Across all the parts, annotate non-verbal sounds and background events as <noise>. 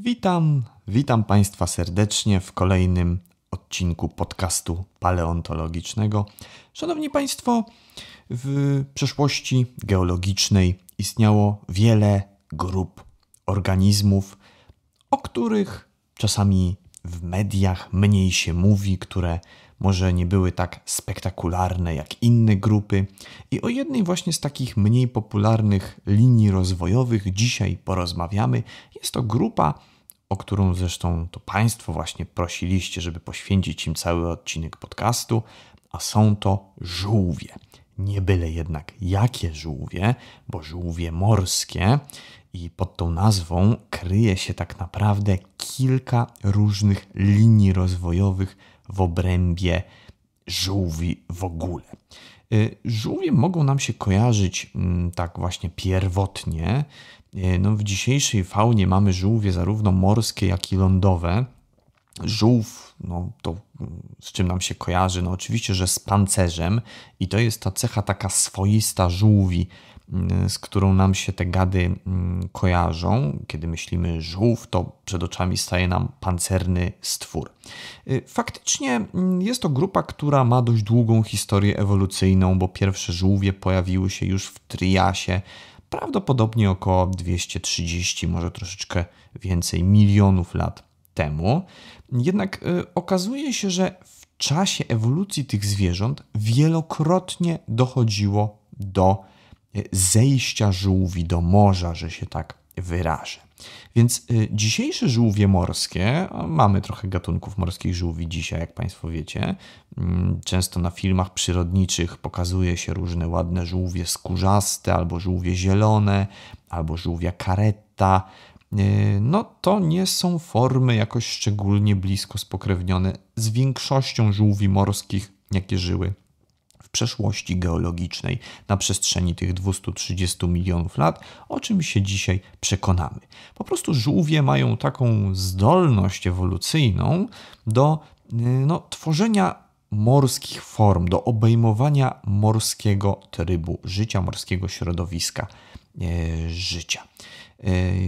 Witam, witam Państwa serdecznie w kolejnym odcinku podcastu paleontologicznego. Szanowni Państwo, w przeszłości geologicznej istniało wiele grup organizmów, o których czasami w mediach mniej się mówi, które może nie były tak spektakularne jak inne grupy i o jednej właśnie z takich mniej popularnych linii rozwojowych dzisiaj porozmawiamy. Jest to grupa, o którą zresztą to Państwo właśnie prosiliście, żeby poświęcić im cały odcinek podcastu, a są to żółwie. Nie byle jednak jakie żółwie, bo żółwie morskie i pod tą nazwą kryje się tak naprawdę kilka różnych linii rozwojowych w obrębie żółwi w ogóle. Y, żółwie mogą nam się kojarzyć mm, tak właśnie pierwotnie. Y, no, w dzisiejszej faunie mamy żółwie zarówno morskie, jak i lądowe. Żółw, no to mm, z czym nam się kojarzy? No oczywiście, że z pancerzem i to jest ta cecha taka swoista żółwi, Y, z którą nam się te gady mm, kojarzą. Kiedy myślimy żółw, to przed oczami staje nam pancerny stwór. Y, faktycznie mm, jest to grupa, która ma dość długą historię ewolucyjną, bo pierwsze żółwie pojawiły się już w Triasie prawdopodobnie około 230, może troszeczkę więcej milionów lat temu. Jednak y, okazuje się, że w czasie ewolucji tych zwierząt wielokrotnie dochodziło do zejścia żółwi do morza, że się tak wyrażę. Więc y, dzisiejsze żółwie morskie, mamy trochę gatunków morskich żółwi dzisiaj, jak Państwo wiecie. Mm, często na filmach przyrodniczych pokazuje się różne ładne żółwie skórzaste, albo żółwie zielone, albo żółwia karetta. Y, no to nie są formy jakoś szczególnie blisko spokrewnione z większością żółwi morskich, jakie żyły przeszłości geologicznej na przestrzeni tych 230 milionów lat, o czym się dzisiaj przekonamy. Po prostu żółwie mają taką zdolność ewolucyjną do y, no, tworzenia morskich form, do obejmowania morskiego trybu życia, morskiego środowiska y, życia.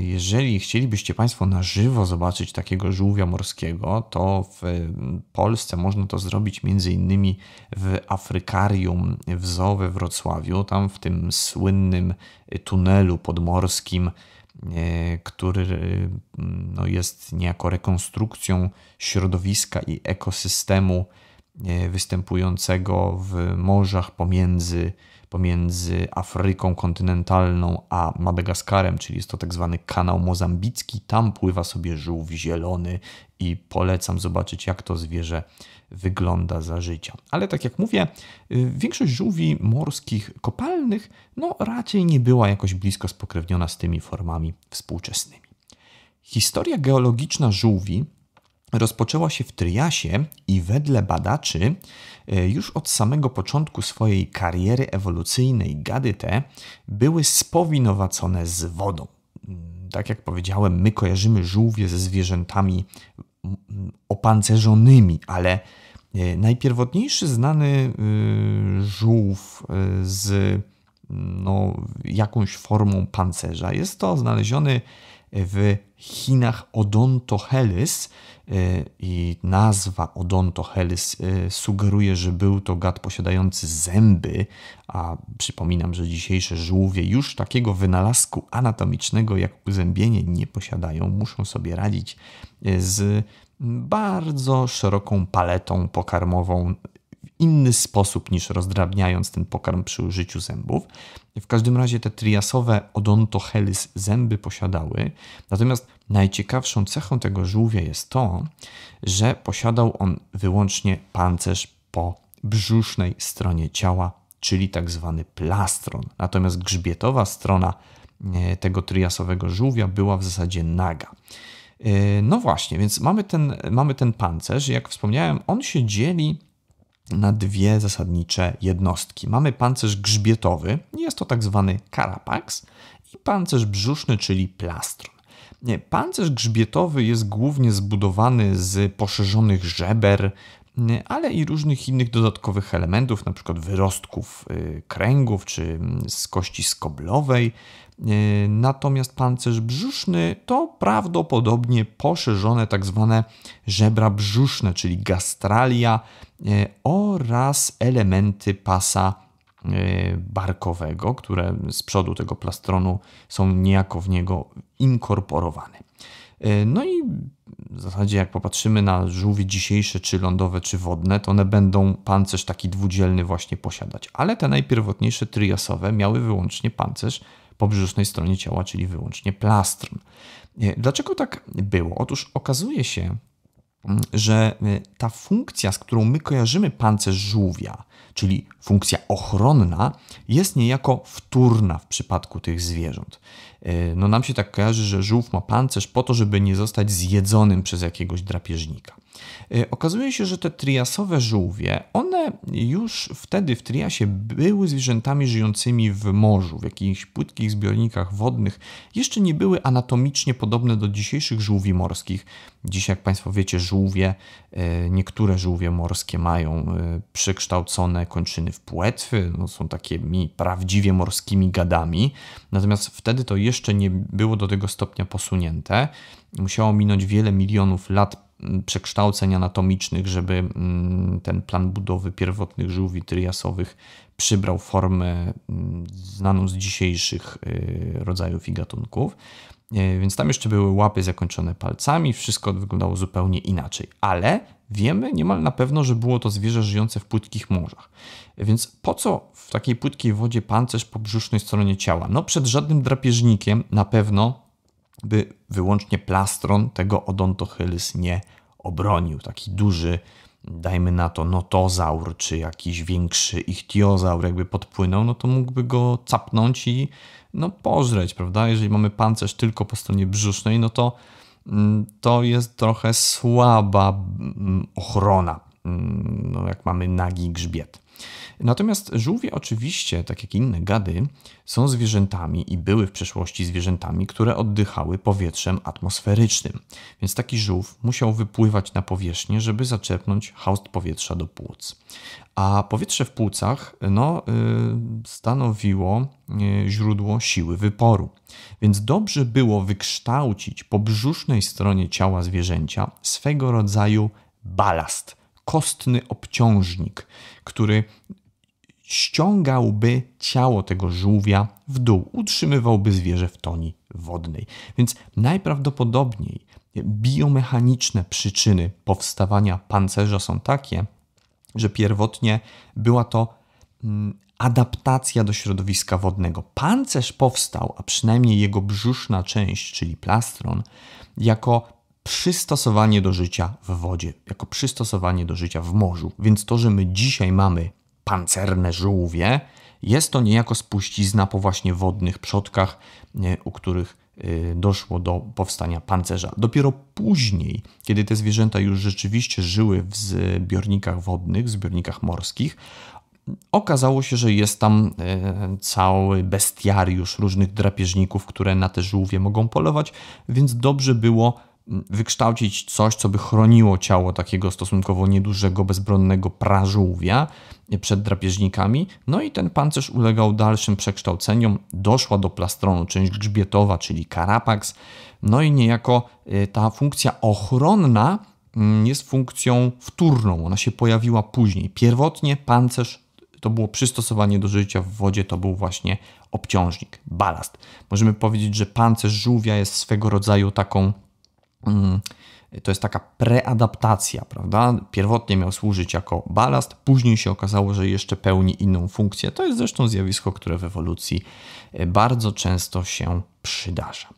Jeżeli chcielibyście Państwo na żywo zobaczyć takiego żółwia morskiego, to w mm, Polsce można to zrobić m.in. w Afrykarium w Zoo we Wrocławiu, tam w tym słynnym tunelu podmorskim, e, który e, no, jest niejako rekonstrukcją środowiska i ekosystemu e, występującego w morzach pomiędzy pomiędzy Afryką kontynentalną a Madagaskarem, czyli jest to tak zwany kanał mozambicki. Tam pływa sobie żółw zielony i polecam zobaczyć, jak to zwierzę wygląda za życia. Ale tak jak mówię, y, większość żółwi morskich kopalnych no, raczej nie była jakoś blisko spokrewniona z tymi formami współczesnymi. Historia geologiczna żółwi rozpoczęła się w Triasie i wedle badaczy E, już od samego początku swojej kariery ewolucyjnej gady te były spowinowacone z wodą. Mm, tak jak powiedziałem, my kojarzymy żółwie ze zwierzętami opancerzonymi, ale e, najpierwotniejszy znany y, żółw e, z no, jakąś formą pancerza jest to znaleziony w Chinach Odontohelis y, i nazwa Odontohelis y, sugeruje, że był to gad posiadający zęby, a przypominam, że dzisiejsze żółwie już takiego wynalazku anatomicznego jak uzębienie nie posiadają, muszą sobie radzić y, z bardzo szeroką paletą pokarmową inny sposób niż rozdrabniając ten pokarm przy użyciu zębów. W każdym razie te triasowe odontohelys zęby posiadały, natomiast najciekawszą cechą tego żółwia jest to, że posiadał on wyłącznie pancerz po brzusznej stronie ciała, czyli tak zwany plastron. Natomiast grzbietowa strona e, tego triasowego żółwia była w zasadzie naga. E, no właśnie, więc mamy ten, mamy ten pancerz. Jak wspomniałem, on się dzieli na dwie zasadnicze jednostki. Mamy pancerz grzbietowy, jest to tak zwany karapax, i pancerz brzuszny, czyli plastron. Nie, pancerz grzbietowy jest głównie zbudowany z poszerzonych żeber, ale i różnych innych dodatkowych elementów, np. wyrostków y, kręgów czy mm, z kości skoblowej, E, natomiast pancerz brzuszny to prawdopodobnie poszerzone tak zwane żebra brzuszne, czyli gastralia e, oraz elementy pasa e, barkowego, które z przodu tego plastronu są niejako w niego inkorporowane. No i w zasadzie jak popatrzymy na żółwie dzisiejsze, czy lądowe, czy wodne, to one będą pancerz taki dwudzielny właśnie posiadać. Ale te najpierwotniejsze triasowe miały wyłącznie pancerz po brzusznej stronie ciała, czyli wyłącznie plastron. E, dlaczego tak było? Otóż okazuje się, mm, że e, ta funkcja, z którą my kojarzymy pancerz żółwia, czyli funkcja ochronna, jest niejako wtórna w przypadku tych zwierząt. E, no nam się tak kojarzy, że żółw ma pancerz po to, żeby nie zostać zjedzonym przez jakiegoś drapieżnika. Y, okazuje się, że te triasowe żółwie, one już wtedy w triasie były zwierzętami żyjącymi w morzu, w jakichś płytkich zbiornikach wodnych. Jeszcze nie były anatomicznie podobne do dzisiejszych żółwi morskich. Dziś, jak Państwo wiecie, żółwie, y, niektóre żółwie morskie mają y, przekształcone kończyny w płetwy, no, są takimi prawdziwie morskimi gadami. Natomiast wtedy to jeszcze nie było do tego stopnia posunięte. Musiało minąć wiele milionów lat przekształceń anatomicznych, żeby mm, ten plan budowy pierwotnych żył witryjasowych przybrał formę mm, znaną z dzisiejszych y, rodzajów i gatunków. Y, więc tam jeszcze były łapy zakończone palcami, wszystko wyglądało zupełnie inaczej, ale wiemy niemal na pewno, że było to zwierzę żyjące w płytkich morzach. Więc po co w takiej płytkiej wodzie pancerz po brzusznej stronie ciała? No przed żadnym drapieżnikiem na pewno by wyłącznie plastron tego odontochylys nie obronił. Taki duży, dajmy na to notozaur, czy jakiś większy ichtiozaur jakby podpłynął, no to mógłby go capnąć i no pożreć, prawda? Jeżeli mamy pancerz tylko po stronie brzusznej, no to mm, to jest trochę słaba mm, ochrona, mm, no jak mamy nagi grzbiet. Natomiast żółwie oczywiście, tak jak inne gady, są zwierzętami i były w przeszłości zwierzętami, które oddychały powietrzem atmosferycznym. Więc taki żółw musiał wypływać na powierzchnię, żeby zaczerpnąć haust powietrza do płuc. A powietrze w płucach no, y, stanowiło y, źródło siły wyporu. Więc dobrze było wykształcić po brzusznej stronie ciała zwierzęcia swego rodzaju balast – kostny obciążnik, który ściągałby ciało tego żółwia w dół, utrzymywałby zwierzę w toni wodnej. Więc najprawdopodobniej biomechaniczne przyczyny powstawania pancerza są takie, że pierwotnie była to mm, adaptacja do środowiska wodnego. Pancerz powstał, a przynajmniej jego brzuszna część, czyli plastron, jako przystosowanie do życia w wodzie, jako przystosowanie do życia w morzu. Więc to, że my dzisiaj mamy pancerne żółwie, jest to niejako spuścizna po właśnie wodnych przodkach, u których y, doszło do powstania pancerza. Dopiero później, kiedy te zwierzęta już rzeczywiście żyły w zbiornikach wodnych, w zbiornikach morskich, okazało się, że jest tam e, cały bestiariusz różnych drapieżników, które na te żółwie mogą polować, więc dobrze było wykształcić coś, co by chroniło ciało takiego stosunkowo niedużego, bezbronnego prażółwia przed drapieżnikami. No i ten pancerz ulegał dalszym przekształceniom. Doszła do plastronu część grzbietowa, czyli karapaks. No i niejako y, ta funkcja ochronna mm, jest funkcją wtórną. Ona się pojawiła później. Pierwotnie pancerz to było przystosowanie do życia w wodzie, to był właśnie obciążnik, balast. Możemy powiedzieć, że pancerz żółwia jest swego rodzaju taką Mm, to jest taka preadaptacja, prawda? Pierwotnie miał służyć jako balast, później się okazało, że jeszcze pełni inną funkcję. To jest zresztą zjawisko, które w ewolucji bardzo często się przydarza.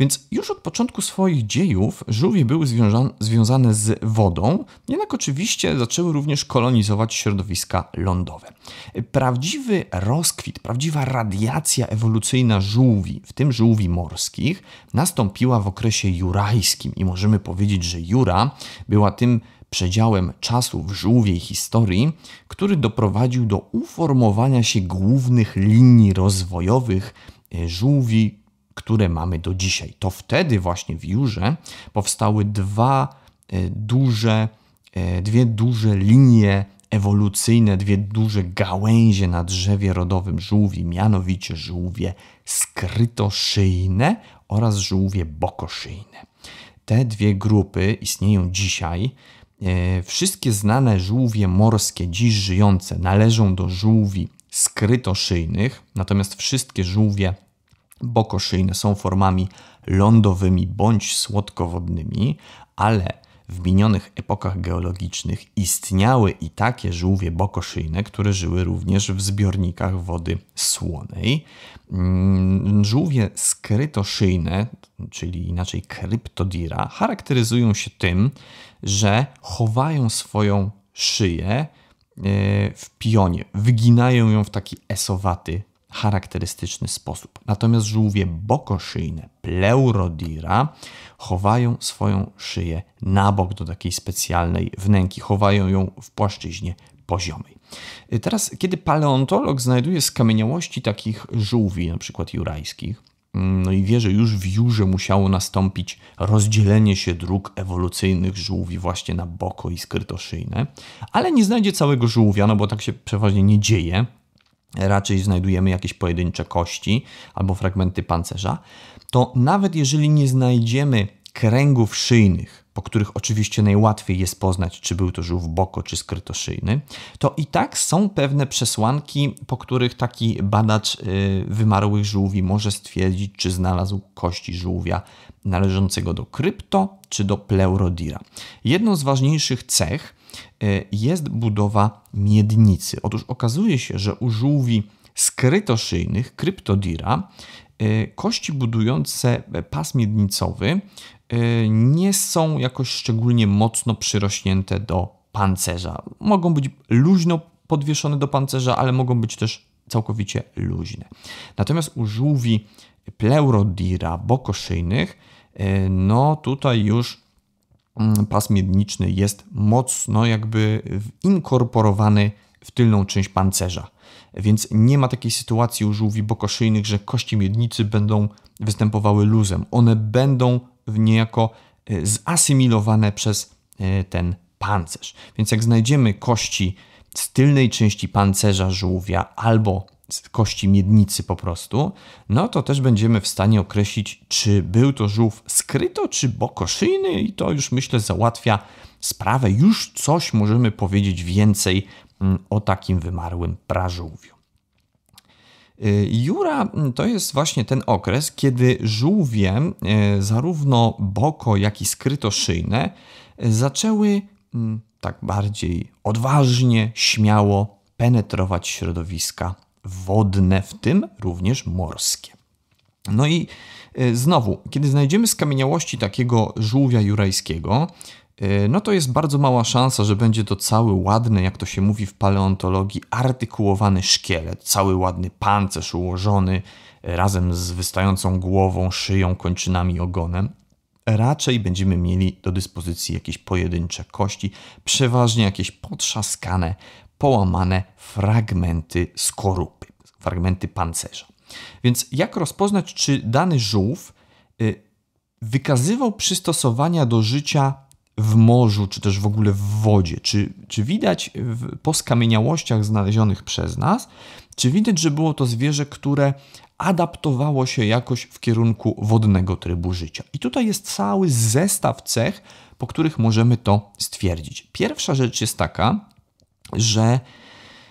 Więc już od początku swoich dziejów żółwie były związa związane z wodą, jednak oczywiście zaczęły również kolonizować środowiska lądowe. Prawdziwy rozkwit, prawdziwa radiacja ewolucyjna żółwi, w tym żółwi morskich, nastąpiła w okresie jurajskim i możemy powiedzieć, że Jura była tym przedziałem czasu w żółwiej historii, który doprowadził do uformowania się głównych linii rozwojowych e, żółwi, które mamy do dzisiaj. To wtedy właśnie w Jurze powstały dwa e, duże, e, dwie duże linie ewolucyjne, dwie duże gałęzie na drzewie rodowym żółwi, mianowicie żółwie skrytoszyjne oraz żółwie bokoszyjne. Te dwie grupy istnieją dzisiaj. E, wszystkie znane żółwie morskie dziś żyjące należą do żółwi skrytoszyjnych, natomiast wszystkie żółwie bokoszyjne są formami lądowymi bądź słodkowodnymi, ale w minionych epokach geologicznych istniały i takie żółwie bokoszyjne, które żyły również w zbiornikach wody słonej. Mm, żółwie skrytoszyjne, czyli inaczej kryptodira, charakteryzują się tym, że chowają swoją szyję e, w pionie, wyginają ją w taki esowaty, charakterystyczny sposób. Natomiast żółwie bokoszyjne, pleurodira, chowają swoją szyję na bok do takiej specjalnej wnęki, chowają ją w płaszczyźnie poziomej. E, teraz, kiedy paleontolog znajduje skamieniałości takich żółwi, na przykład jurajskich, no i wie, że już w jurze musiało nastąpić rozdzielenie się dróg ewolucyjnych żółwi właśnie na boko i skrytoszyjne, ale nie znajdzie całego żółwia, no bo tak się przeważnie nie dzieje. Raczej znajdujemy jakieś pojedyncze kości albo fragmenty pancerza. To nawet jeżeli nie znajdziemy kręgów szyjnych, po których oczywiście najłatwiej jest poznać, czy był to żółw boko, czy skrytoszyjny, to i tak są pewne przesłanki, po których taki badacz y, wymarłych żółwi może stwierdzić, czy znalazł kości żółwia należącego do krypto, czy do pleurodira. Jedną z ważniejszych cech y, jest budowa miednicy. Otóż okazuje się, że u żółwi z krytoszyjnych, kryptodira, e, kości budujące pas miednicowy e, nie są jakoś szczególnie mocno przyrośnięte do pancerza. Mogą być luźno podwieszone do pancerza, ale mogą być też całkowicie luźne. Natomiast u żółwi pleurodira bokoszyjnych, e, no tutaj już mm, pas miedniczny jest mocno jakby inkorporowany w tylną część pancerza więc nie ma takiej sytuacji u żółwi bokoszyjnych, że kości miednicy będą występowały luzem. One będą niejako e, zasymilowane przez e, ten pancerz. Więc jak znajdziemy kości z tylnej części pancerza żółwia albo z kości miednicy po prostu, no to też będziemy w stanie określić, czy był to żółw skryto, czy bokoszyjny i to już myślę załatwia sprawę. Już coś możemy powiedzieć więcej Mm, o takim wymarłym prażółwiu. Y, Jura mm, to jest właśnie ten okres, kiedy żółwie, y, zarówno boko, jak i skrytoszyjne, y, zaczęły mm, tak bardziej odważnie, śmiało penetrować środowiska wodne, w tym również morskie. No i znowu, kiedy znajdziemy skamieniałości takiego żółwia jurajskiego, Y, no to jest bardzo mała szansa, że będzie to cały ładny, jak to się mówi w paleontologii, artykułowany szkielet, cały ładny pancerz ułożony razem z wystającą głową, szyją, kończynami, ogonem. Raczej będziemy mieli do dyspozycji jakieś pojedyncze kości, przeważnie jakieś potrzaskane, połamane fragmenty skorupy, fragmenty pancerza. Więc jak rozpoznać, czy dany żółw y, wykazywał przystosowania do życia w morzu, czy też w ogóle w wodzie? Czy, czy widać w, po skamieniałościach znalezionych przez nas, czy widać, że było to zwierzę, które adaptowało się jakoś w kierunku wodnego trybu życia? I tutaj jest cały zestaw cech, po których możemy to stwierdzić. Pierwsza rzecz jest taka, że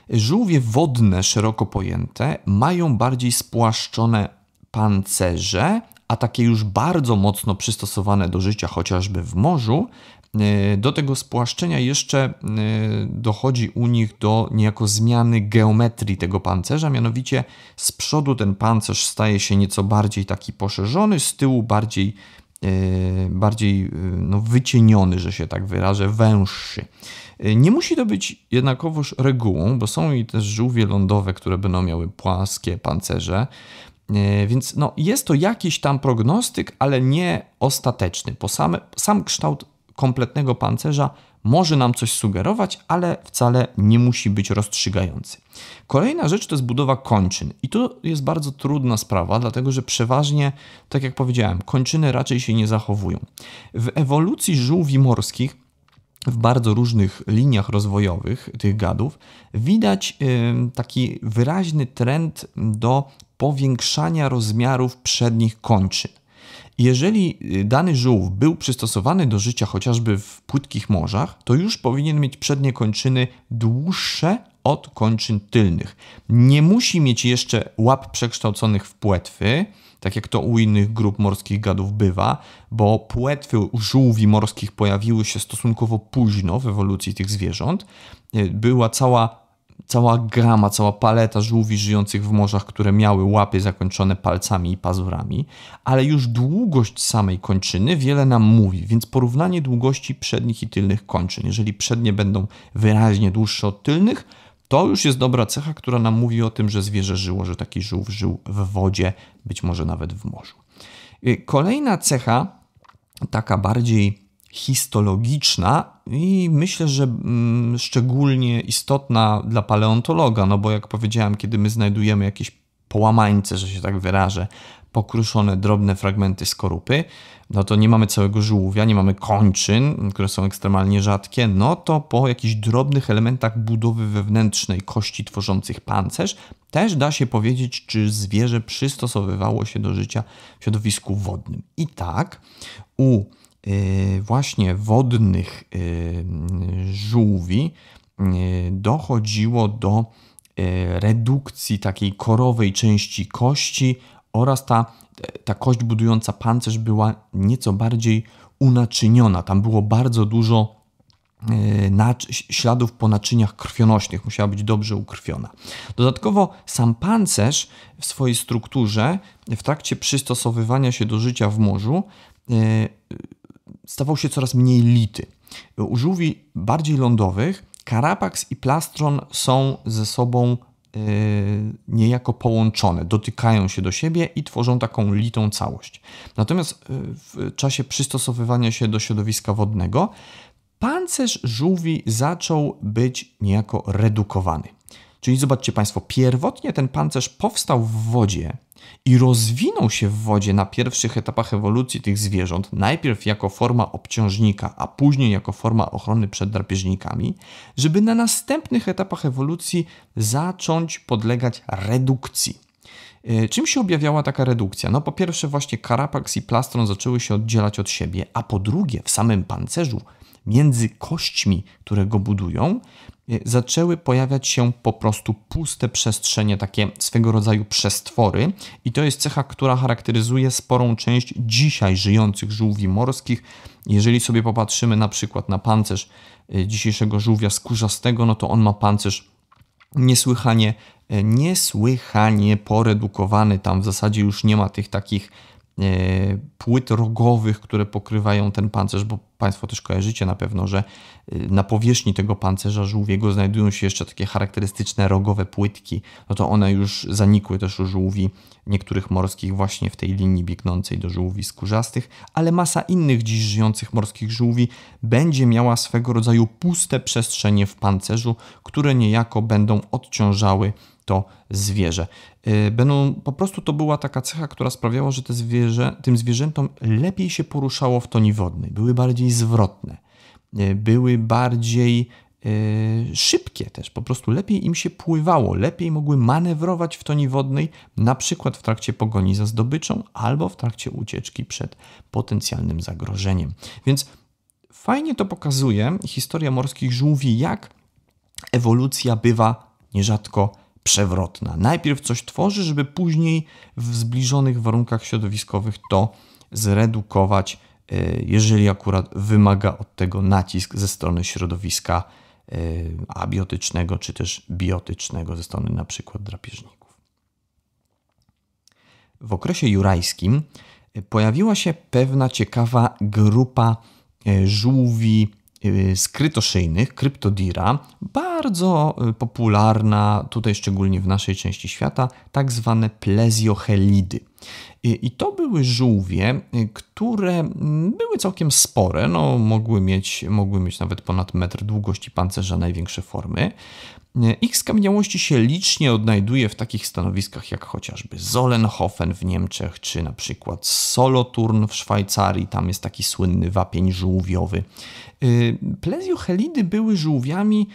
żółwie wodne, szeroko pojęte, mają bardziej spłaszczone pancerze a takie już bardzo mocno przystosowane do życia, chociażby w morzu, e, do tego spłaszczenia jeszcze e, dochodzi u nich do niejako zmiany geometrii tego pancerza, mianowicie z przodu ten pancerz staje się nieco bardziej taki poszerzony, z tyłu bardziej, e, bardziej no, wycieniony, że się tak wyrażę, węższy. Nie musi to być jednakowoż regułą, bo są i też żółwie lądowe, które będą miały płaskie pancerze. E, więc no, jest to jakiś tam prognostyk, ale nie ostateczny, bo sam sam kształt kompletnego pancerza może nam coś sugerować, ale wcale nie musi być rozstrzygający. Kolejna rzecz to jest budowa kończyn. I to jest bardzo trudna sprawa, dlatego że przeważnie, tak jak powiedziałem, kończyny raczej się nie zachowują. W ewolucji żółwi morskich w bardzo różnych liniach rozwojowych tych gadów widać taki wyraźny trend do powiększania rozmiarów przednich kończyn. Jeżeli y, dany żółw był przystosowany do życia chociażby w płytkich morzach, to już powinien mieć przednie kończyny dłuższe od kończyn tylnych. Nie musi mieć jeszcze łap przekształconych w płetwy, tak jak to u innych grup morskich gadów bywa, bo płetwy żółwi morskich pojawiły się stosunkowo późno w ewolucji tych zwierząt. Y, była cała cała grama, cała paleta żółwi żyjących w morzach, które miały łapy zakończone palcami i pazurami, ale już długość samej kończyny wiele nam mówi, więc porównanie długości przednich i tylnych kończyn. Jeżeli przednie będą wyraźnie dłuższe od tylnych, to już jest dobra cecha, która nam mówi o tym, że zwierzę żyło, że taki żółw żył w wodzie, być może nawet w morzu. Y, kolejna cecha, taka bardziej histologiczna i myślę, że mm, szczególnie istotna dla paleontologa, no bo jak powiedziałem, kiedy my znajdujemy jakieś połamańce, że się tak wyrażę, pokruszone drobne fragmenty skorupy, no to nie mamy całego żółwia, nie mamy kończyn, które są ekstremalnie rzadkie, no to po jakichś drobnych elementach budowy wewnętrznej kości tworzących pancerz też da się powiedzieć, czy zwierzę przystosowywało się do życia w środowisku wodnym. I tak u Y, właśnie wodnych y, żółwi y, dochodziło do redukcji takiej korowej części kości oraz ta, ta kość budująca pancerz była nieco bardziej unaczyniona. Tam było bardzo dużo śladów po naczyniach krwionośnych, musiała być dobrze ukrwiona. Dodatkowo sam pancerz w swojej strukturze w trakcie przystosowywania się do życia w morzu stawał się coraz mniej lity. U żółwi bardziej lądowych karapaks i plastron są ze sobą e, niejako połączone, dotykają się do siebie i tworzą taką litą całość. Natomiast e, w czasie przystosowywania się do środowiska wodnego pancerz żółwi zaczął być niejako redukowany. Czyli zobaczcie Państwo, pierwotnie ten pancerz powstał w wodzie, i rozwinął się w wodzie na pierwszych etapach ewolucji tych zwierząt, najpierw jako forma obciążnika, a później jako forma ochrony przed drapieżnikami, żeby na następnych etapach ewolucji zacząć podlegać redukcji. E, czym się objawiała taka redukcja? No po pierwsze właśnie karapaks i plastron zaczęły się oddzielać od siebie, a po drugie w samym pancerzu między kośćmi, które go budują, e, zaczęły pojawiać się po prostu puste przestrzenie, takie swego rodzaju przestwory, i to jest cecha, która charakteryzuje sporą część dzisiaj żyjących żółwi morskich. Jeżeli sobie popatrzymy na przykład na pancerz e, dzisiejszego żółwia skórzastego, no to on ma pancerz niesłychanie, e, niesłychanie poredukowany, tam w zasadzie już nie ma tych takich E, płyt rogowych, które pokrywają ten pancerz, bo Państwo też kojarzycie na pewno, że e, na powierzchni tego pancerza żółwiego znajdują się jeszcze takie charakterystyczne rogowe płytki. No to one już zanikły też u żółwi niektórych morskich właśnie w tej linii biegnącej do żółwi skórzastych, ale masa innych dziś żyjących morskich żółwi będzie miała swego rodzaju puste przestrzenie w pancerzu, które niejako będą odciążały to zwierzę. Y, Będą, po prostu to była taka cecha, która sprawiała, że te zwierzę, tym zwierzętom lepiej się poruszało w toni wodnej, były bardziej zwrotne, y, były bardziej y, szybkie też, po prostu lepiej im się pływało, lepiej mogły manewrować w toni wodnej, na przykład w trakcie pogoni za zdobyczą albo w trakcie ucieczki przed potencjalnym zagrożeniem. Więc fajnie to pokazuje historia morskich żółwi, jak ewolucja bywa nierzadko przewrotna. Najpierw coś tworzy, żeby później w zbliżonych warunkach środowiskowych to zredukować, e, jeżeli akurat wymaga od tego nacisk ze strony środowiska e, abiotycznego czy też biotycznego, ze strony na przykład drapieżników. W okresie jurajskim e, pojawiła się pewna ciekawa grupa żółwi E, z kryptodira, bardzo e, popularna tutaj szczególnie w naszej części świata, tak zwane pleziochelidy. I to były żółwie, y, które były całkiem spore, no, mogły, mieć, mogły mieć nawet ponad metr długości pancerza największe formy. Y, ich skamieniałości się licznie odnajduje w takich stanowiskach jak chociażby Zollenhofen w Niemczech, czy na przykład Solothurn w Szwajcarii, tam jest taki słynny wapień żółwiowy. Y, Plezjochelidy były żółwiami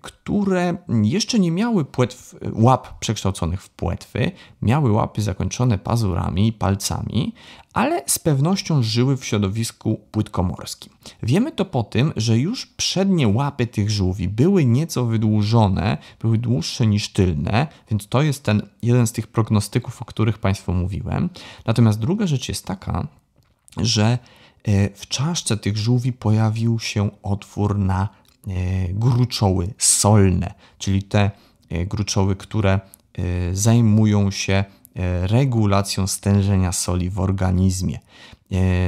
które jeszcze nie miały płetw, łap przekształconych w płetwy, miały łapy zakończone pazurami i palcami, ale z pewnością żyły w środowisku płytkomorskim. Wiemy to po tym, że już przednie łapy tych żółwi były nieco wydłużone, były dłuższe niż tylne, więc to jest ten jeden z tych prognostyków, o których Państwu mówiłem. Natomiast druga rzecz jest taka, że e, w czaszce tych żółwi pojawił się otwór na E, gruczoły solne, czyli te e, gruczoły, które e, zajmują się regulacją stężenia soli w organizmie.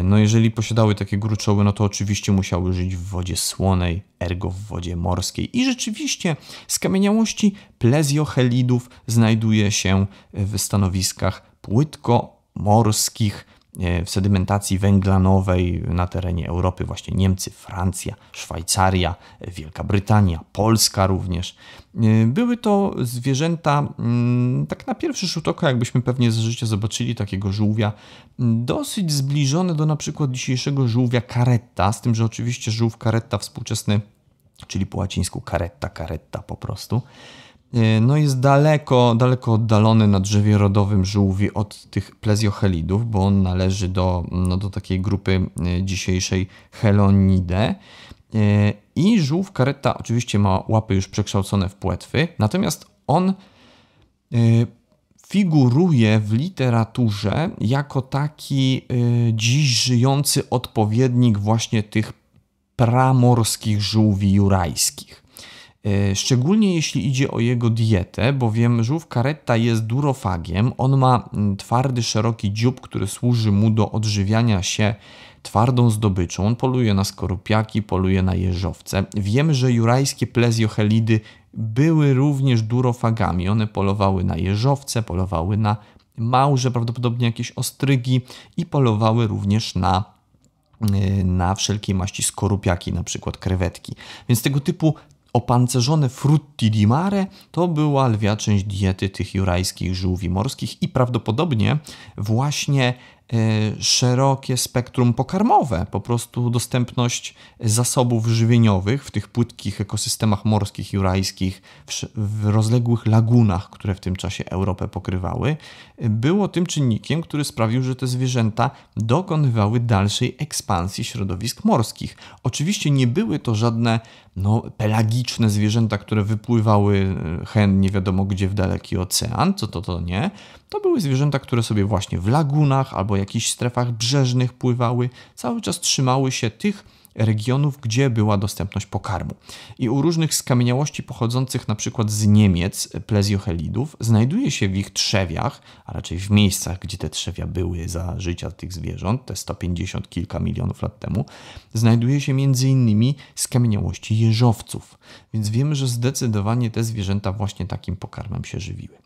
No jeżeli posiadały takie gruczoły, no to oczywiście musiały żyć w wodzie słonej, ergo w wodzie morskiej. I rzeczywiście skamieniałości plezjochelidów znajduje się w stanowiskach płytko morskich. E, w sedymentacji węglanowej na terenie Europy, właśnie Niemcy, Francja, Szwajcaria, Wielka Brytania, Polska również. E, były to zwierzęta, mm, tak na pierwszy rzut oka, jakbyśmy pewnie z życia zobaczyli takiego żółwia, mm, dosyć zbliżone do na przykład dzisiejszego żółwia karetta, z tym, że oczywiście żółw karetta współczesny, czyli po łacińsku caretta, caretta po prostu, E, no jest daleko, daleko oddalony na drzewie rodowym żółwi od tych plezjochelidów, bo on należy do, no, do takiej grupy e, dzisiejszej Helonidae. E, I żółw kareta oczywiście ma łapy już przekształcone w płetwy, natomiast on figuruje w literaturze jako taki dziś żyjący odpowiednik właśnie tych pramorskich żółwi jurajskich. E, szczególnie jeśli idzie o jego dietę, bowiem żółw karetta jest durofagiem. On ma mm, twardy, szeroki dziób, który służy mu do odżywiania się twardą zdobyczą. On poluje na skorupiaki, poluje na jeżowce. Wiem, że jurajskie pleziochelidy były również durofagami. One polowały na jeżowce, polowały na małże, prawdopodobnie jakieś ostrygi i polowały również na e, na wszelkiej maści skorupiaki, na przykład krewetki. Więc tego typu Opancerzone frutti di mare to była lwia część diety tych jurajskich żółwi morskich i prawdopodobnie właśnie Y, szerokie spektrum pokarmowe, po prostu dostępność zasobów żywieniowych w tych płytkich ekosystemach morskich, jurajskich, w rozległych lagunach, które w tym czasie Europę pokrywały, było tym czynnikiem, który sprawił, że te zwierzęta dokonywały dalszej ekspansji środowisk morskich. Oczywiście nie były to żadne no, pelagiczne zwierzęta, które wypływały y, hen nie wiadomo gdzie w daleki ocean, co to to nie, to były zwierzęta, które sobie właśnie w lagunach albo jakichś strefach brzeżnych pływały, cały czas trzymały się tych regionów, gdzie była dostępność pokarmu. I u różnych skamieniałości pochodzących np. z Niemiec, e, plezjochelidów, znajduje się w ich trzewiach, a raczej w miejscach, gdzie te trzewia były za życia tych zwierząt, te 150 kilka milionów lat temu, znajduje się m.in. skamieniałości jeżowców. Więc wiemy, że zdecydowanie te zwierzęta właśnie takim pokarmem się żywiły.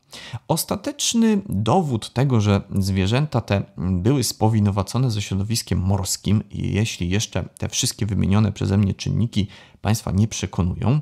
Ostateczny dowód tego, że zwierzęta te mm, były spowinowacone ze środowiskiem morskim, jeśli jeszcze te wszystkie wszystkie wymienione przeze mnie czynniki Państwa nie przekonują,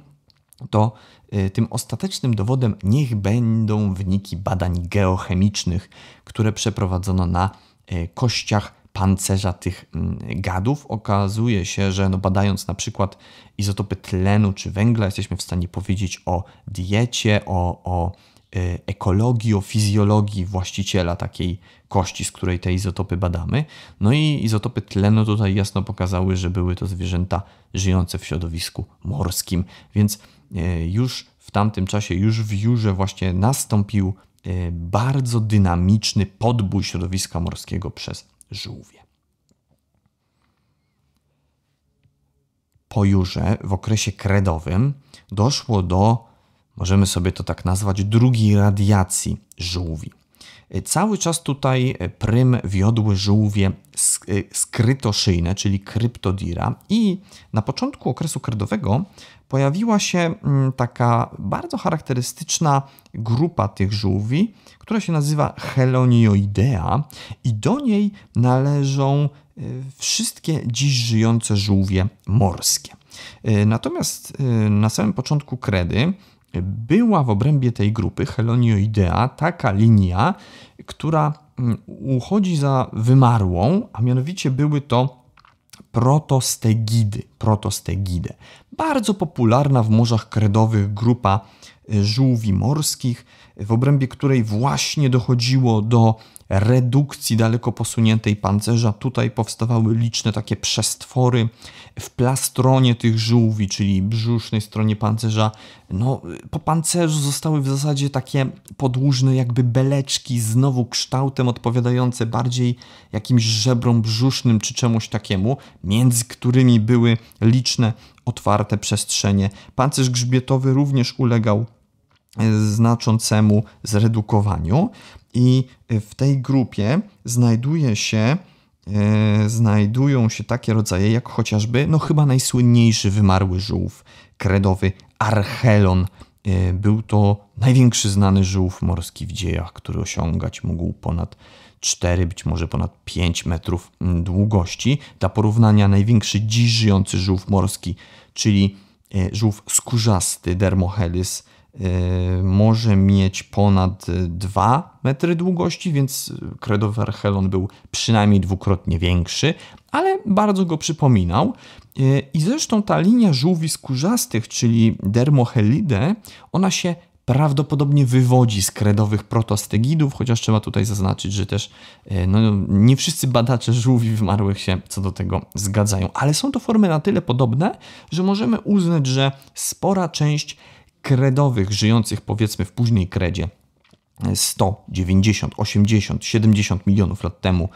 to y, tym ostatecznym dowodem niech będą wyniki badań geochemicznych, które przeprowadzono na y, kościach pancerza tych mm, gadów. Okazuje się, że no badając na przykład izotopy tlenu czy węgla, jesteśmy w stanie powiedzieć o diecie, o, o Y, ekologii, o fizjologii właściciela takiej kości, z której te izotopy badamy. No i izotopy tlenu tutaj jasno pokazały, że były to zwierzęta żyjące w środowisku morskim, więc y, już w tamtym czasie, już w jurze właśnie nastąpił y, bardzo dynamiczny podbój środowiska morskiego przez żółwie. Po jurze w okresie kredowym doszło do możemy sobie to tak nazwać, drugiej radiacji żółwi. E, cały czas tutaj e, prym wiodły żółwie e, skrytoszyjne, czyli kryptodira i na początku okresu kredowego pojawiła się mm, taka bardzo charakterystyczna grupa tych żółwi, która się nazywa Helonioidea i do niej należą wszystkie dziś żyjące żółwie morskie. Natomiast na samym początku kredy była w obrębie tej grupy Helonioidea taka linia, która mm, uchodzi za wymarłą, a mianowicie były to protostegidy, Protostegidy, Bardzo popularna w morzach kredowych grupa y, żółwi morskich, w obrębie której właśnie dochodziło do redukcji daleko posuniętej pancerza. Tutaj powstawały liczne takie przestwory w plastronie tych żółwi, czyli brzusznej stronie pancerza. No, po pancerzu zostały w zasadzie takie podłużne jakby beleczki, znowu kształtem odpowiadające bardziej jakimś żebrom brzusznym czy czemuś takiemu, między którymi były liczne otwarte przestrzenie. Pancerz grzbietowy również ulegał e, znaczącemu zredukowaniu. I e, w tej grupie znajduje się, e, znajdują się takie rodzaje, jak chociażby, no chyba najsłynniejszy wymarły żółw kredowy Archelon. E, był to największy znany żółw morski w dziejach, który osiągać mógł ponad 4, być może ponad 5 metrów mm, długości. Dla porównania największy dziś żyjący żółw morski, czyli żółw skórzasty Dermohelis. Y, może mieć ponad 2 metry długości, więc kredowy archelon był przynajmniej dwukrotnie większy, ale bardzo go przypominał. Y, I zresztą ta linia żółwi skórzastych, czyli dermohelidae, ona się prawdopodobnie wywodzi z kredowych protostegidów, chociaż trzeba tutaj zaznaczyć, że też y, no, nie wszyscy badacze żółwi wymarłych się co do tego zgadzają, ale są to formy na tyle podobne, że możemy uznać, że spora część kredowych żyjących powiedzmy w późnej kredzie 100, 90, 80, 70 milionów lat temu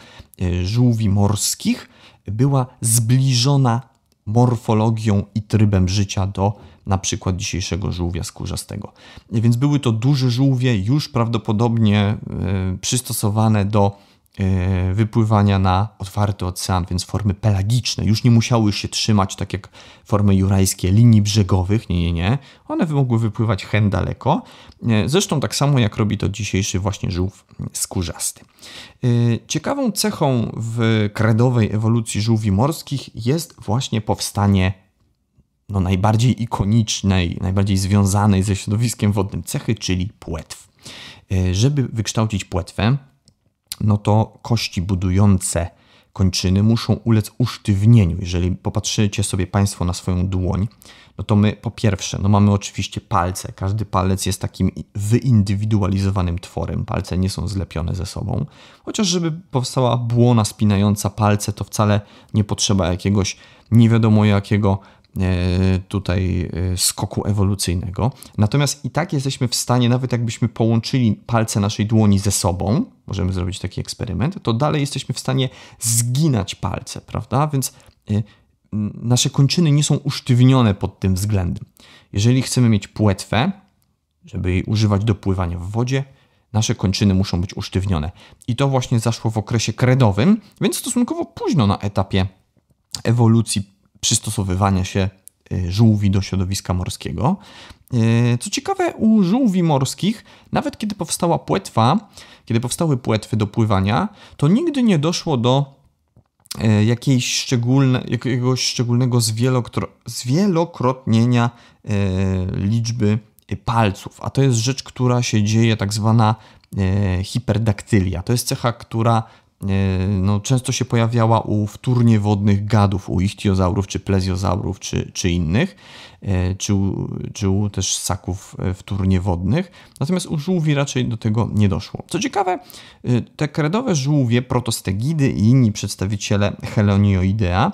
e, żółwi morskich była zbliżona morfologią i trybem życia do na przykład dzisiejszego żółwia skórzastego. Więc były to duże żółwie, już prawdopodobnie e, przystosowane do E, wypływania na otwarty ocean, więc formy pelagiczne. Już nie musiały się trzymać tak jak formy jurajskie linii brzegowych, nie, nie, nie. One mogły wypływać hen daleko. E, zresztą tak samo jak robi to dzisiejszy właśnie żółw skórzasty. E, ciekawą cechą w kredowej ewolucji żółwi morskich jest właśnie powstanie no, najbardziej ikonicznej, najbardziej związanej ze środowiskiem wodnym cechy, czyli płetw. Żeby wykształcić płetwę, no to kości budujące kończyny muszą ulec usztywnieniu. Jeżeli popatrzycie sobie Państwo na swoją dłoń, no to my po pierwsze, no mamy oczywiście palce. Każdy palec jest takim wyindywidualizowanym tworem. Palce nie są zlepione ze sobą. Chociaż żeby powstała błona spinająca palce, to wcale nie potrzeba jakiegoś nie wiadomo jakiego E, tutaj e, skoku ewolucyjnego. Natomiast i tak jesteśmy w stanie, nawet jakbyśmy połączyli palce naszej dłoni ze sobą, możemy zrobić taki eksperyment, to dalej jesteśmy w stanie zginać palce, prawda? Więc e, nasze kończyny nie są usztywnione pod tym względem. Jeżeli chcemy mieć płetwę, żeby jej używać do pływania w wodzie, nasze kończyny muszą być usztywnione. I to właśnie zaszło w okresie kredowym, więc stosunkowo późno na etapie ewolucji przystosowywania się y, żółwi do środowiska morskiego. Y, co ciekawe, u żółwi morskich, nawet kiedy powstała płetwa, kiedy powstały płetwy do pływania, to nigdy nie doszło do y, jakiejś szczególne, jakiegoś szczególnego zwielokro, zwielokrotnienia liczby palców. A to jest rzecz, która się dzieje, tak zwana hiperdaktylia. To jest cecha, która E, no, często się pojawiała u wtórnie wodnych gadów, u ichtiozaurów, czy plezjozaurów, czy, czy innych, e, czy u, czy u też ssaków e, wtórnie wodnych. Natomiast u żółwi raczej do tego nie doszło. Co ciekawe, te kredowe żółwie, protostegidy i inni przedstawiciele helenioidea,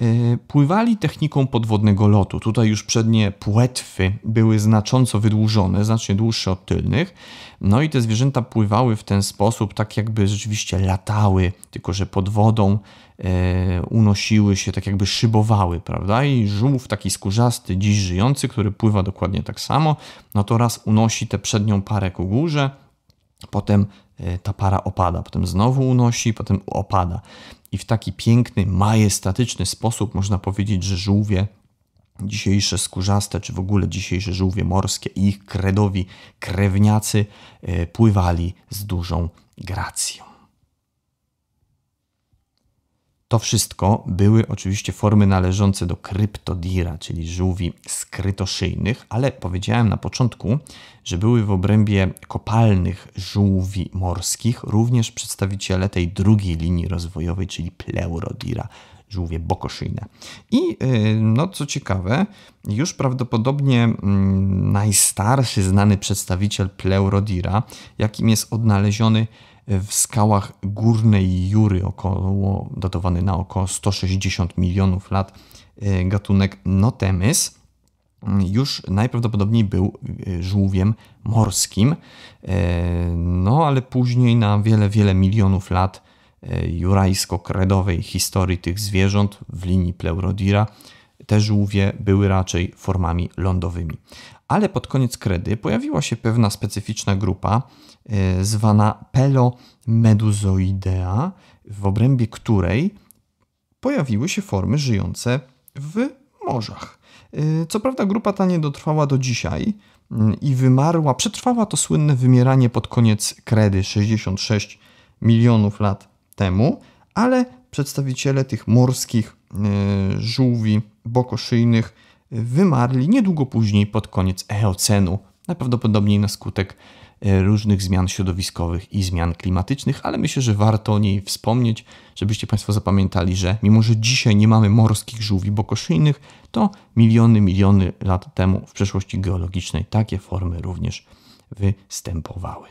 E, pływali techniką podwodnego lotu. Tutaj już przednie płetwy były znacząco wydłużone, znacznie dłuższe od tylnych. No i te zwierzęta pływały w ten sposób, tak jakby rzeczywiście latały, tylko że pod wodą e, unosiły się, tak jakby szybowały, prawda? I żółw taki skórzasty, dziś żyjący, który pływa dokładnie tak samo, no to raz unosi tę przednią parę ku górze, potem e, ta para opada, potem znowu unosi, potem opada. I w taki piękny, majestatyczny sposób można powiedzieć, że żółwie dzisiejsze skórzaste, czy w ogóle dzisiejsze żółwie morskie i ich kredowi krewniacy e, pływali z dużą gracją. To wszystko były oczywiście formy należące do kryptodira, czyli żółwi skrytoszyjnych, ale powiedziałem na początku, że były w obrębie kopalnych żółwi morskich również przedstawiciele tej drugiej linii rozwojowej, czyli pleurodira, żółwie bokoszyjne. I y, no co ciekawe, już prawdopodobnie mm, najstarszy znany przedstawiciel pleurodira, jakim jest odnaleziony w skałach górnej Jury, około, datowany na około 160 milionów lat, e, gatunek Notemys mm, już najprawdopodobniej był e, żółwiem morskim. E, no ale później na wiele, wiele milionów lat jurajsko-kredowej historii tych zwierząt w linii Pleurodira te żółwie były raczej formami lądowymi. Ale pod koniec kredy pojawiła się pewna specyficzna grupa e, zwana Pelomeduzoidea, w obrębie której pojawiły się formy żyjące w morzach. E, co prawda grupa ta nie dotrwała do dzisiaj mm, i wymarła, przetrwała to słynne wymieranie pod koniec kredy 66 milionów lat temu, ale przedstawiciele tych morskich E, żółwi bokoszyjnych wymarli niedługo później pod koniec Eocenu, najprawdopodobniej na skutek e, różnych zmian środowiskowych i zmian klimatycznych, ale myślę, że warto o niej wspomnieć, żebyście Państwo zapamiętali, że mimo, że dzisiaj nie mamy morskich żółwi bokoszyjnych, to miliony, miliony lat temu w przeszłości geologicznej takie formy również występowały.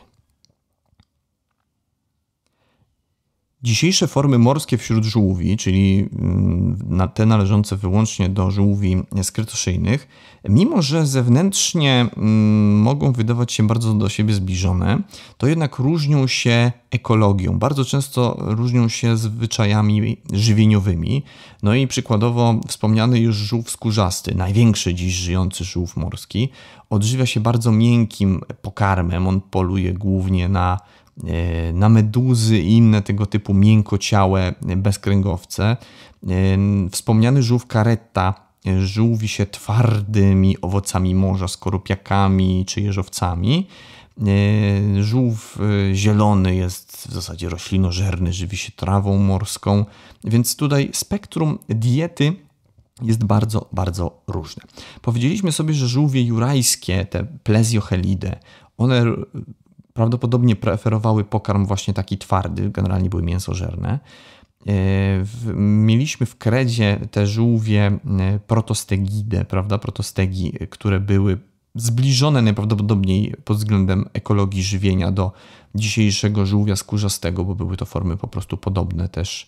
Dzisiejsze formy morskie wśród żółwi, czyli mm, te należące wyłącznie do żółwi skrytoszyjnych, mimo że zewnętrznie mm, mogą wydawać się bardzo do siebie zbliżone, to jednak różnią się ekologią, bardzo często różnią się zwyczajami żywieniowymi. No i przykładowo wspomniany już żółw skórzasty, największy dziś żyjący żółw morski, odżywia się bardzo miękkim pokarmem. On poluje głównie na E, na meduzy i inne tego typu miękkociałe e, bezkręgowce. E, wspomniany żółw karetta żółwi się twardymi owocami morza, skorupiakami czy jeżowcami. Żółw zielony jest w zasadzie roślinożerny, żywi się trawą morską, więc tutaj spektrum diety jest bardzo, bardzo różne. Powiedzieliśmy sobie, że żółwie jurajskie, te plezjochelidy, one prawdopodobnie preferowały pokarm właśnie taki twardy, generalnie były mięsożerne. E, mieliśmy w kredzie te żółwie e, protostegide, prawda, protostegi, które były zbliżone najprawdopodobniej pod względem ekologii żywienia do dzisiejszego żółwia skórzastego, bo były to formy po prostu podobne też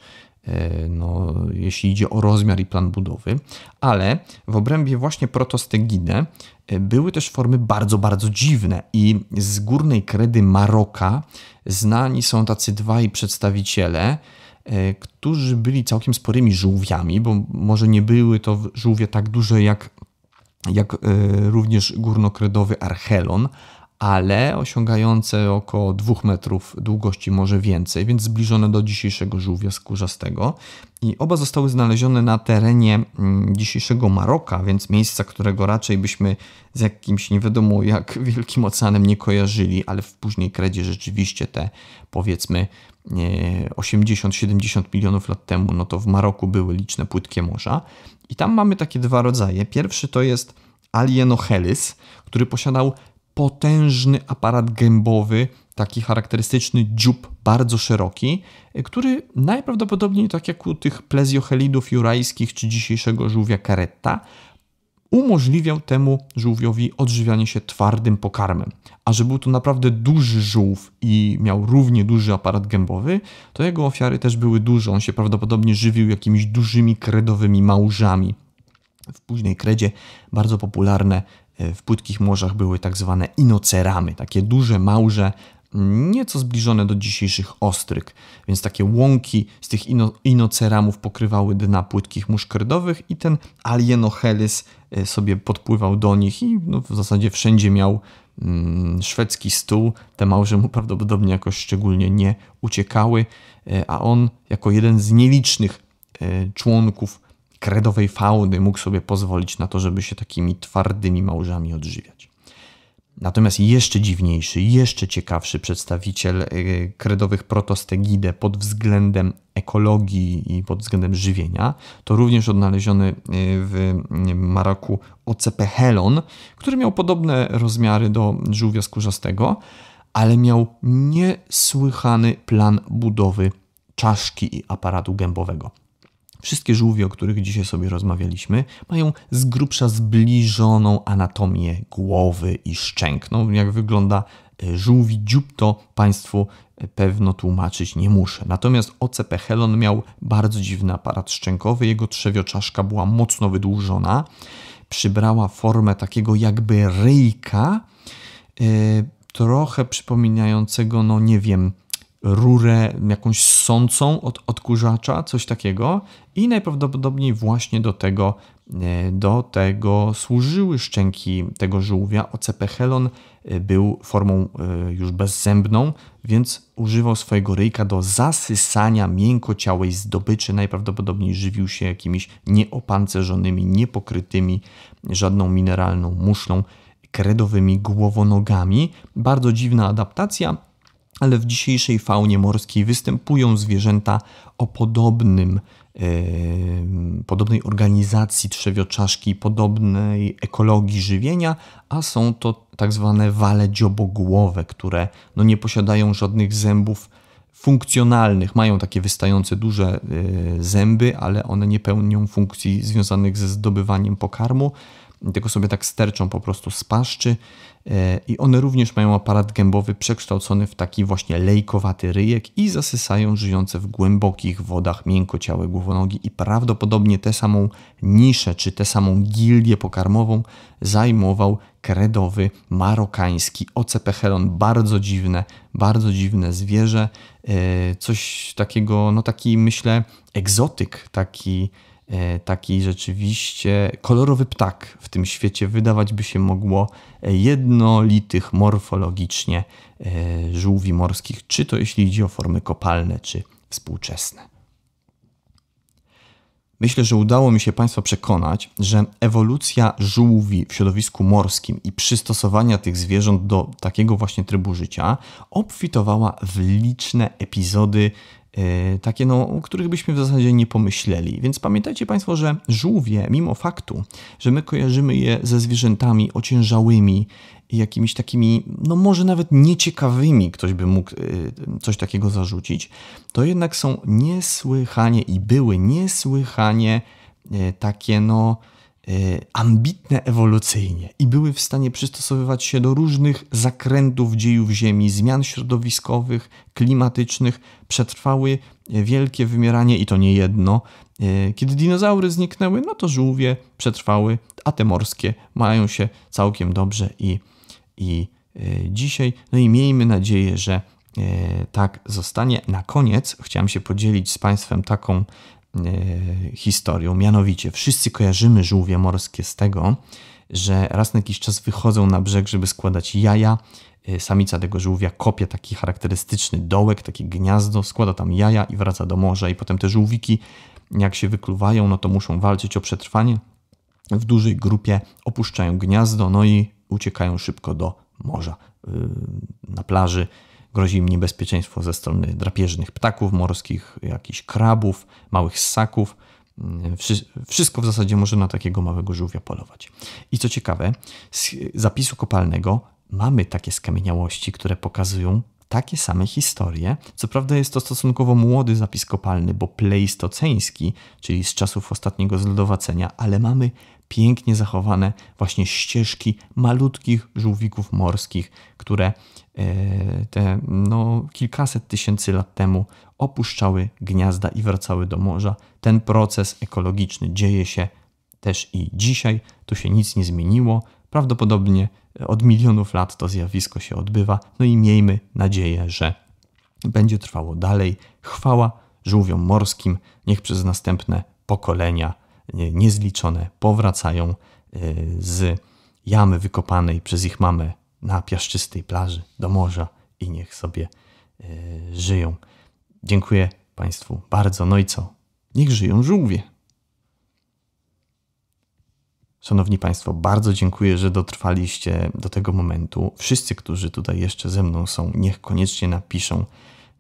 E, no, jeśli idzie o rozmiar i plan budowy, ale w obrębie właśnie protostegidę e, były też formy bardzo, bardzo dziwne i z górnej kredy Maroka znani są tacy dwaj przedstawiciele, e, którzy byli całkiem sporymi żółwiami, bo może nie były to żółwie tak duże jak, jak również górnokredowy Archelon, ale osiągające około 2 metrów długości, może więcej, więc zbliżone do dzisiejszego żółwia skórzastego. I oba zostały znalezione na terenie mm, dzisiejszego Maroka, więc miejsca, którego raczej byśmy z jakimś nie wiadomo jak <laughs> wielkim oceanem nie kojarzyli, ale w później kredzie rzeczywiście te powiedzmy 80-70 e, milionów lat temu, no to w Maroku były liczne płytkie morza. I tam mamy takie dwa rodzaje. Pierwszy to jest Alienochelis, który posiadał potężny aparat gębowy, taki charakterystyczny dziób bardzo szeroki, który najprawdopodobniej, tak jak u tych plezjochelidów jurajskich czy dzisiejszego żółwia karetta, umożliwiał temu żółwiowi odżywianie się twardym pokarmem. A że był to naprawdę duży żółw i miał równie duży aparat gębowy, to jego ofiary też były duże. On się prawdopodobnie żywił jakimiś dużymi kredowymi małżami. W późnej kredzie bardzo popularne E, w płytkich morzach były tak zwane inoceramy, takie duże małże, mm, nieco zbliżone do dzisiejszych ostryk, więc takie łąki z tych ino, inoceramów pokrywały dna płytkich mórz kredowych i ten alienochelis e, sobie podpływał do nich i no, w zasadzie wszędzie miał mm, szwedzki stół. Te małże mu prawdopodobnie jakoś szczególnie nie uciekały, e, a on jako jeden z nielicznych członków kredowej fauny mógł sobie pozwolić na to, żeby się takimi twardymi małżami odżywiać. Natomiast jeszcze dziwniejszy, jeszcze ciekawszy przedstawiciel y, kredowych protostegide pod względem ekologii i pod względem żywienia, to również odnaleziony y, w Maroku ocepechelon, który miał podobne rozmiary do żółwia skórzastego, ale miał niesłychany plan budowy czaszki i aparatu gębowego. Wszystkie żółwie, o których dzisiaj sobie rozmawialiśmy, mają z grubsza zbliżoną anatomię głowy i szczęk. No, jak wygląda e, żółwi dziób, to Państwu e, pewno tłumaczyć nie muszę. Natomiast OCP Helon miał bardzo dziwny aparat szczękowy, jego trzewioczaszka była mocno wydłużona, przybrała formę takiego jakby ryjka, e, trochę przypominającego, no nie wiem, rurę jakąś sącą od odkurzacza, coś takiego i najprawdopodobniej właśnie do tego, e, do tego służyły szczęki tego żółwia. OCP Helon e, był formą e, już bezzębną, więc używał swojego ryjka do zasysania miękkociałej zdobyczy. Najprawdopodobniej żywił się jakimiś nieopancerzonymi, niepokrytymi żadną mineralną muszlą, kredowymi głowonogami. Bardzo dziwna adaptacja, ale w dzisiejszej faunie morskiej występują zwierzęta o podobnym, yy, podobnej organizacji trzewioczaszki, podobnej ekologii żywienia, a są to tak zwane wale dziobogłowe, które no, nie posiadają żadnych zębów funkcjonalnych. Mają takie wystające duże yy, zęby, ale one nie pełnią funkcji związanych ze zdobywaniem pokarmu tylko sobie tak sterczą po prostu z paszczy. E, i one również mają aparat gębowy przekształcony w taki właśnie lejkowaty ryjek i zasysają żyjące w głębokich wodach miękkociałe głowonogi i prawdopodobnie tę samą niszę czy tę samą gildię pokarmową zajmował kredowy marokański ocepechelon. Bardzo dziwne, bardzo dziwne zwierzę. E, coś takiego, no taki myślę egzotyk, taki E, taki rzeczywiście kolorowy ptak w tym świecie wydawać by się mogło e, jednolitych morfologicznie e, żółwi morskich, czy to jeśli idzie o formy kopalne, czy współczesne. Myślę, że udało mi się Państwa przekonać, że ewolucja żółwi w środowisku morskim i przystosowania tych zwierząt do takiego właśnie trybu życia obfitowała w liczne epizody Y, takie, no, o których byśmy w zasadzie nie pomyśleli. Więc pamiętajcie Państwo, że żółwie, mimo faktu, że my kojarzymy je ze zwierzętami ociężałymi, jakimiś takimi, no może nawet nieciekawymi, ktoś by mógł y, coś takiego zarzucić, to jednak są niesłychanie i były niesłychanie y, takie, no, Y, ambitne ewolucyjnie i były w stanie przystosowywać się do różnych zakrętów dziejów Ziemi, zmian środowiskowych, klimatycznych, przetrwały y, wielkie wymieranie i to nie jedno. Y, kiedy dinozaury zniknęły, no to żółwie przetrwały, a te morskie mają się całkiem dobrze i, i dzisiaj. No i miejmy nadzieję, że tak zostanie. Na koniec chciałem się podzielić z Państwem taką E, historią. Mianowicie, wszyscy kojarzymy żółwie morskie z tego, że raz na jakiś czas wychodzą na brzeg, żeby składać jaja. E, samica tego żółwia kopie taki charakterystyczny dołek, takie gniazdo, składa tam jaja i wraca do morza. I potem te żółwiki, jak się wykluwają, no to muszą walczyć o przetrwanie. W dużej grupie opuszczają gniazdo, no i uciekają szybko do morza. Y, na plaży Grozi im niebezpieczeństwo ze strony drapieżnych ptaków morskich, jakichś krabów, małych ssaków. Mm, wszystko w zasadzie może na takiego małego żółwia polować. I co ciekawe, z zapisu kopalnego mamy takie skamieniałości, które pokazują takie same historie. Co prawda jest to stosunkowo młody zapis kopalny, bo pleistoceński, czyli z czasów ostatniego zlodowacenia, ale mamy pięknie zachowane właśnie ścieżki malutkich żółwików morskich, które e, te no, kilkaset tysięcy lat temu opuszczały gniazda i wracały do morza. Ten proces ekologiczny dzieje się też i dzisiaj. Tu się nic nie zmieniło. Prawdopodobnie od milionów lat to zjawisko się odbywa, no i miejmy nadzieję, że będzie trwało dalej. Chwała żółwiom morskim, niech przez następne pokolenia niezliczone powracają e, z jamy wykopanej przez ich mamę na piaszczystej plaży do morza i niech sobie e, żyją. Dziękuję Państwu bardzo. No i co? Niech żyją żółwie. Szanowni Państwo, bardzo dziękuję, że dotrwaliście do tego momentu. Wszyscy, którzy tutaj jeszcze ze mną są, niech koniecznie napiszą,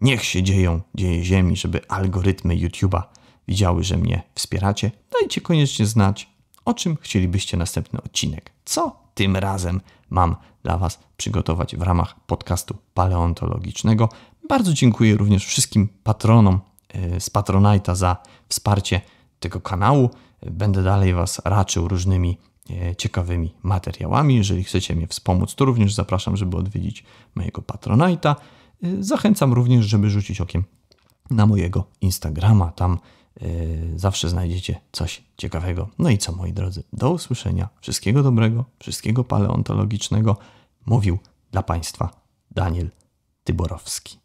niech się dzieją dzieje Ziemi, żeby algorytmy YouTube'a widziały, że mnie wspieracie. Dajcie no koniecznie znać, o czym chcielibyście następny odcinek. Co tym razem mam dla Was przygotować w ramach podcastu paleontologicznego. Bardzo dziękuję również wszystkim patronom e, z Patronite'a za wsparcie tego kanału. Będę dalej Was raczył różnymi e, ciekawymi materiałami. Jeżeli chcecie mnie wspomóc, to również zapraszam, żeby odwiedzić mojego patronajta. E, zachęcam również, żeby rzucić okiem na mojego Instagrama. Tam e, zawsze znajdziecie coś ciekawego. No i co, moi drodzy, do usłyszenia. Wszystkiego dobrego, wszystkiego paleontologicznego. Mówił dla Państwa Daniel Tyborowski.